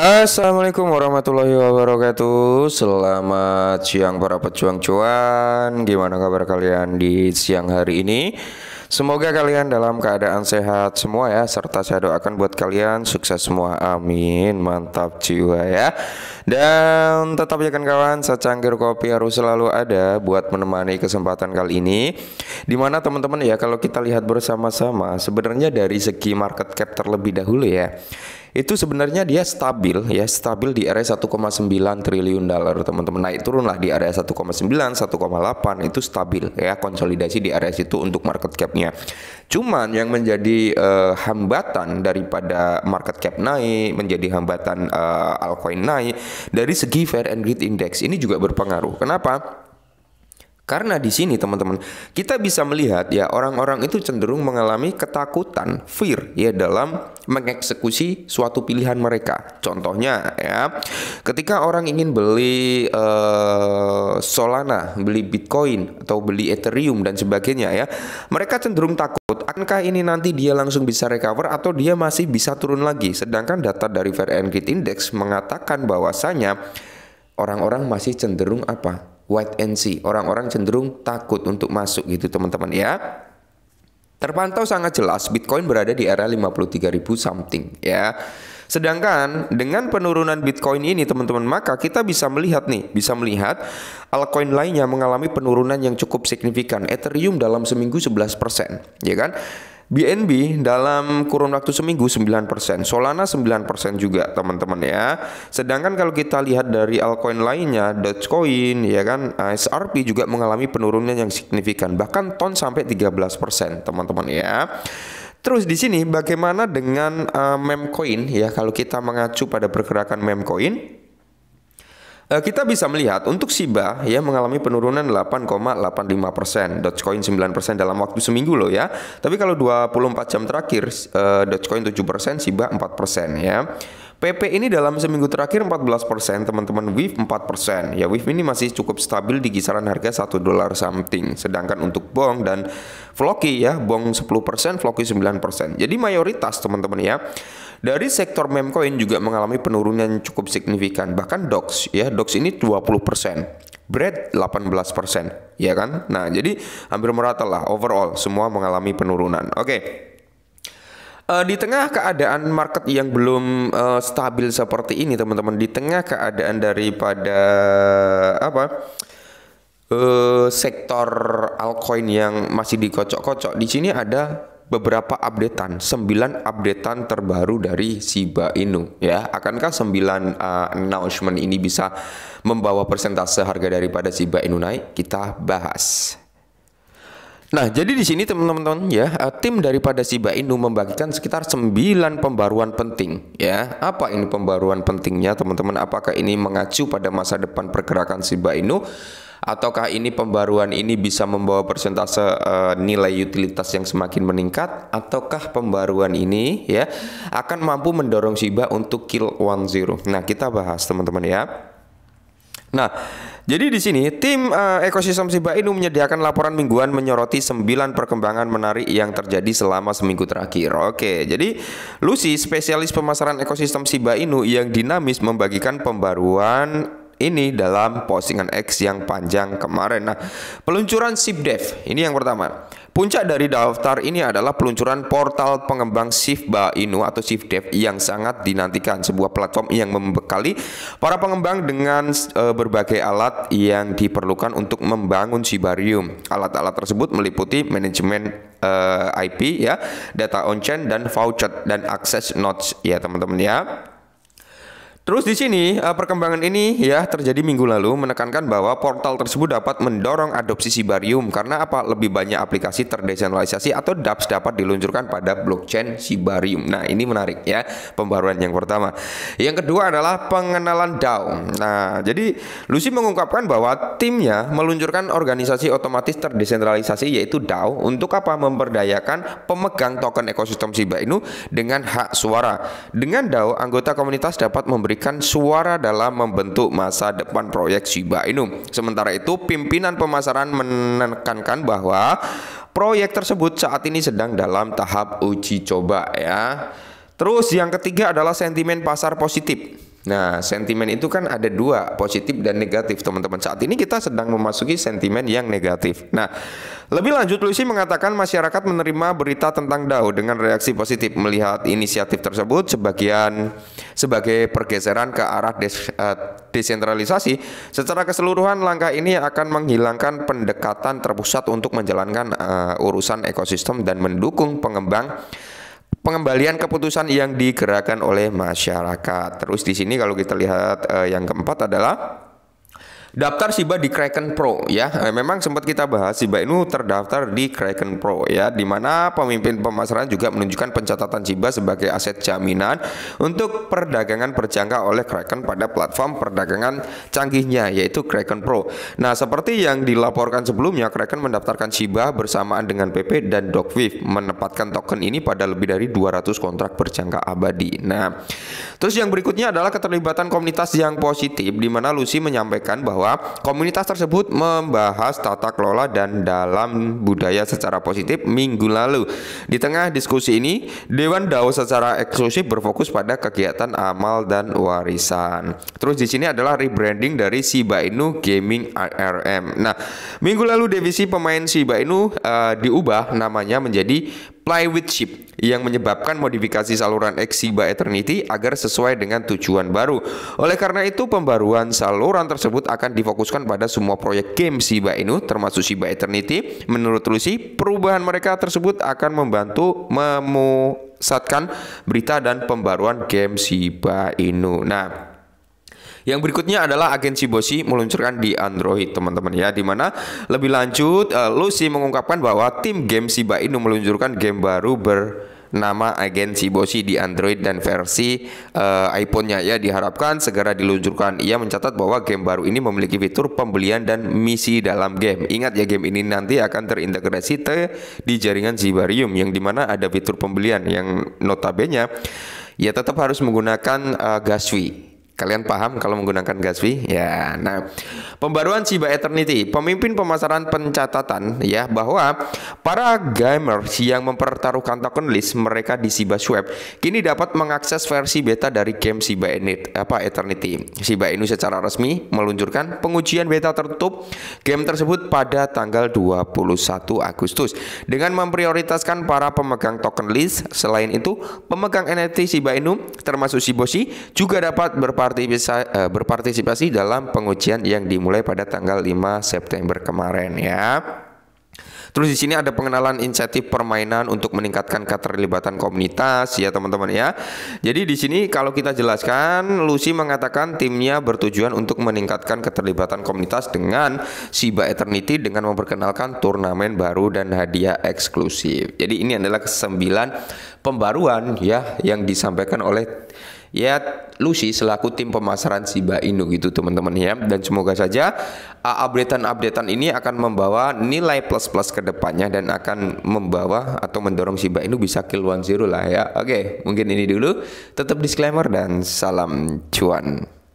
Assalamualaikum warahmatullahi wabarakatuh Selamat siang para pejuang cuan Gimana kabar kalian di siang hari ini? Semoga kalian dalam keadaan sehat semua ya Serta saya doakan buat kalian sukses semua Amin Mantap jiwa ya Dan tetap ya kan kawan Secangkir kopi harus selalu ada Buat menemani kesempatan kali ini Dimana teman-teman ya Kalau kita lihat bersama-sama Sebenarnya dari segi market cap terlebih dahulu ya itu sebenarnya dia stabil ya stabil di area 1,9 triliun dolar teman-teman naik turun lah di area 1,9 1,8 itu stabil ya konsolidasi di area situ untuk market capnya cuman yang menjadi uh, hambatan daripada market cap naik menjadi hambatan uh, altcoin naik dari segi fair and greed index ini juga berpengaruh kenapa karena di sini teman-teman, kita bisa melihat ya orang-orang itu cenderung mengalami ketakutan, fear ya dalam mengeksekusi suatu pilihan mereka. Contohnya ya, ketika orang ingin beli uh, Solana, beli Bitcoin atau beli Ethereum dan sebagainya ya, mereka cenderung takut akankah ini nanti dia langsung bisa recover atau dia masih bisa turun lagi. Sedangkan data dari Fair Index mengatakan bahwasanya orang-orang masih cenderung apa? wait and see. Orang-orang cenderung takut untuk masuk gitu teman-teman ya. Terpantau sangat jelas Bitcoin berada di area 53.000 something ya. Sedangkan dengan penurunan Bitcoin ini teman-teman maka kita bisa melihat nih, bisa melihat altcoin lainnya mengalami penurunan yang cukup signifikan. Ethereum dalam seminggu 11%, ya kan? BNB dalam kurun waktu seminggu 9%, Solana 9% juga teman-teman ya. Sedangkan kalau kita lihat dari altcoin lainnya, Dogecoin ya kan, SRP juga mengalami penurunan yang signifikan, bahkan ton sampai 13% teman-teman ya. Terus di sini bagaimana dengan uh, eh, memcoin ya kalau kita mengacu pada pergerakan memcoin Eh, kita bisa melihat untuk Shiba ya mengalami penurunan 8,85 persen, Dogecoin 9 persen dalam waktu seminggu loh ya. Tapi kalau 24 jam terakhir uh, Dogecoin 7 persen, Shiba 4 persen ya. PP ini dalam seminggu terakhir 14%, persen, teman-teman WIF 4%. persen Ya WIF ini masih cukup stabil di kisaran harga 1 dolar something. Sedangkan untuk BONG dan Floki ya, Bong 10%, Floki 9%. Jadi mayoritas teman-teman ya. Dari sektor memcoin juga mengalami penurunan cukup signifikan. Bahkan Dox ya, Dox ini 20%. Bread 18%, ya kan? Nah, jadi hampir merata lah overall semua mengalami penurunan. Oke. Okay uh, eh, di tengah keadaan market yang belum uh, stabil seperti ini teman-teman di tengah keadaan daripada apa uh, sektor altcoin yang masih dikocok-kocok di sini ada beberapa updatean, 9 updatean terbaru dari Shiba Inu ya. Akankah 9 uh, eh, announcement ini bisa membawa persentase harga daripada Shiba Inu naik? Kita bahas. Nah, jadi di sini teman-teman ya, eh, tim daripada Siba Inu membagikan sekitar 9 pembaruan penting ya. Apa ini pembaruan pentingnya teman-teman? Apakah ini mengacu pada masa depan pergerakan Siba Inu? ataukah ini pembaruan ini bisa membawa persentase uh, nilai utilitas yang semakin meningkat ataukah pembaruan ini ya akan mampu mendorong Shiba untuk kill one zero? Nah, kita bahas teman-teman ya. Nah, jadi di sini tim uh, ekosistem Shiba Inu menyediakan laporan mingguan menyoroti 9 perkembangan menarik yang terjadi selama seminggu terakhir. Oke, jadi Lucy spesialis pemasaran ekosistem Shiba Inu yang dinamis membagikan pembaruan ini dalam postingan X yang panjang kemarin. Nah, peluncuran SIPDEV ini yang pertama. Puncak dari daftar ini adalah peluncuran portal pengembang Sifba Inu atau Sifdev yang sangat dinantikan sebuah platform yang membekali para pengembang dengan e, berbagai alat yang diperlukan untuk membangun Sibarium. Alat-alat tersebut meliputi manajemen e, IP ya, data on-chain dan voucher dan akses nodes ya teman-teman ya. Terus di sini eh, perkembangan ini ya terjadi minggu lalu menekankan bahwa portal tersebut dapat mendorong adopsi Sibarium karena apa lebih banyak aplikasi terdesentralisasi atau dApps dapat diluncurkan pada blockchain Sibarium. Nah ini menarik ya pembaruan yang pertama. Yang kedua adalah pengenalan DAO. Nah jadi Lucy mengungkapkan bahwa timnya meluncurkan organisasi otomatis terdesentralisasi yaitu DAO untuk apa memberdayakan pemegang token ekosistem Siba ini dengan hak suara. Dengan DAO anggota komunitas dapat memberi memberikan suara dalam membentuk masa depan proyek Shiba Inu. Sementara itu, pimpinan pemasaran menekankan bahwa proyek tersebut saat ini sedang dalam tahap uji coba ya. Terus yang ketiga adalah sentimen pasar positif. Nah, sentimen itu kan ada dua, positif dan negatif, teman-teman. Saat ini kita sedang memasuki sentimen yang negatif. Nah, lebih lanjut Lucy mengatakan masyarakat menerima berita tentang DAO dengan reaksi positif melihat inisiatif tersebut sebagian sebagai pergeseran ke arah des, uh, desentralisasi. Secara keseluruhan langkah ini akan menghilangkan pendekatan terpusat untuk menjalankan uh, urusan ekosistem dan mendukung pengembang pengembalian keputusan yang digerakkan oleh masyarakat. Terus di sini kalau kita lihat eh, yang keempat adalah Daftar Shiba di Kraken Pro ya. Eh, memang sempat kita bahas Shiba Inu terdaftar di Kraken Pro ya, di mana pemimpin pemasaran juga menunjukkan pencatatan Shiba sebagai aset jaminan untuk perdagangan berjangka oleh Kraken pada platform perdagangan canggihnya yaitu Kraken Pro. Nah, seperti yang dilaporkan sebelumnya, Kraken mendaftarkan Shiba bersamaan dengan PP dan Dogwif menempatkan token ini pada lebih dari 200 kontrak berjangka abadi. Nah, terus yang berikutnya adalah keterlibatan komunitas yang positif di mana Lucy menyampaikan bahwa bahwa komunitas tersebut membahas tata kelola dan dalam budaya secara positif minggu lalu. Di tengah diskusi ini, Dewan Dao secara eksklusif berfokus pada kegiatan amal dan warisan. Terus di sini adalah rebranding dari Shiba Inu Gaming RM. Nah, minggu lalu divisi pemain Shiba Inu uh, diubah namanya menjadi plywood chip yang menyebabkan modifikasi saluran Exiba Eternity agar sesuai dengan tujuan baru. Oleh karena itu, pembaruan saluran tersebut akan difokuskan pada semua proyek game Shiba Inu termasuk Shiba Eternity. Menurut Lucy, perubahan mereka tersebut akan membantu memusatkan berita dan pembaruan game Shiba Inu. Nah, yang berikutnya adalah agensi Bosi meluncurkan di Android, teman-teman ya, di mana lebih lanjut uh, Lucy mengungkapkan bahwa tim game Shiba Inu meluncurkan game baru ber nama agen Shiboshi di Android dan versi uh, iPhone-nya ya diharapkan segera diluncurkan. Ia mencatat bahwa game baru ini memiliki fitur pembelian dan misi dalam game. Ingat ya game ini nanti akan terintegrasi te di jaringan Zibarium yang dimana ada fitur pembelian yang notabene ya tetap harus menggunakan uh, gas Kalian paham kalau menggunakan Gatsby? Ya. Nah, pembaruan Shiba Eternity, pemimpin pemasaran pencatatan ya bahwa para gamers yang mempertaruhkan token list mereka di Shiba Swap kini dapat mengakses versi beta dari game Shiba Init, apa Eternity. Shiba Inu secara resmi meluncurkan pengujian beta tertutup game tersebut pada tanggal 21 Agustus dengan memprioritaskan para pemegang token list. Selain itu, pemegang NFT Shiba Inu termasuk Shiboshi juga dapat berpartisipasi berpartisipasi, eh, berpartisipasi dalam pengujian yang dimulai pada tanggal 5 September kemarin ya. Terus di sini ada pengenalan insentif permainan untuk meningkatkan keterlibatan komunitas ya teman-teman ya. Jadi di sini kalau kita jelaskan Lucy mengatakan timnya bertujuan untuk meningkatkan keterlibatan komunitas dengan Siba Eternity dengan memperkenalkan turnamen baru dan hadiah eksklusif. Jadi ini adalah kesembilan pembaruan ya yang disampaikan oleh ya Lucy selaku tim pemasaran Siba Inu gitu teman-teman ya dan semoga saja uh, updatean-updatean ini akan membawa nilai plus-plus ke depannya dan akan membawa atau mendorong Siba Inu bisa kill one zero lah ya oke mungkin ini dulu tetap disclaimer dan salam cuan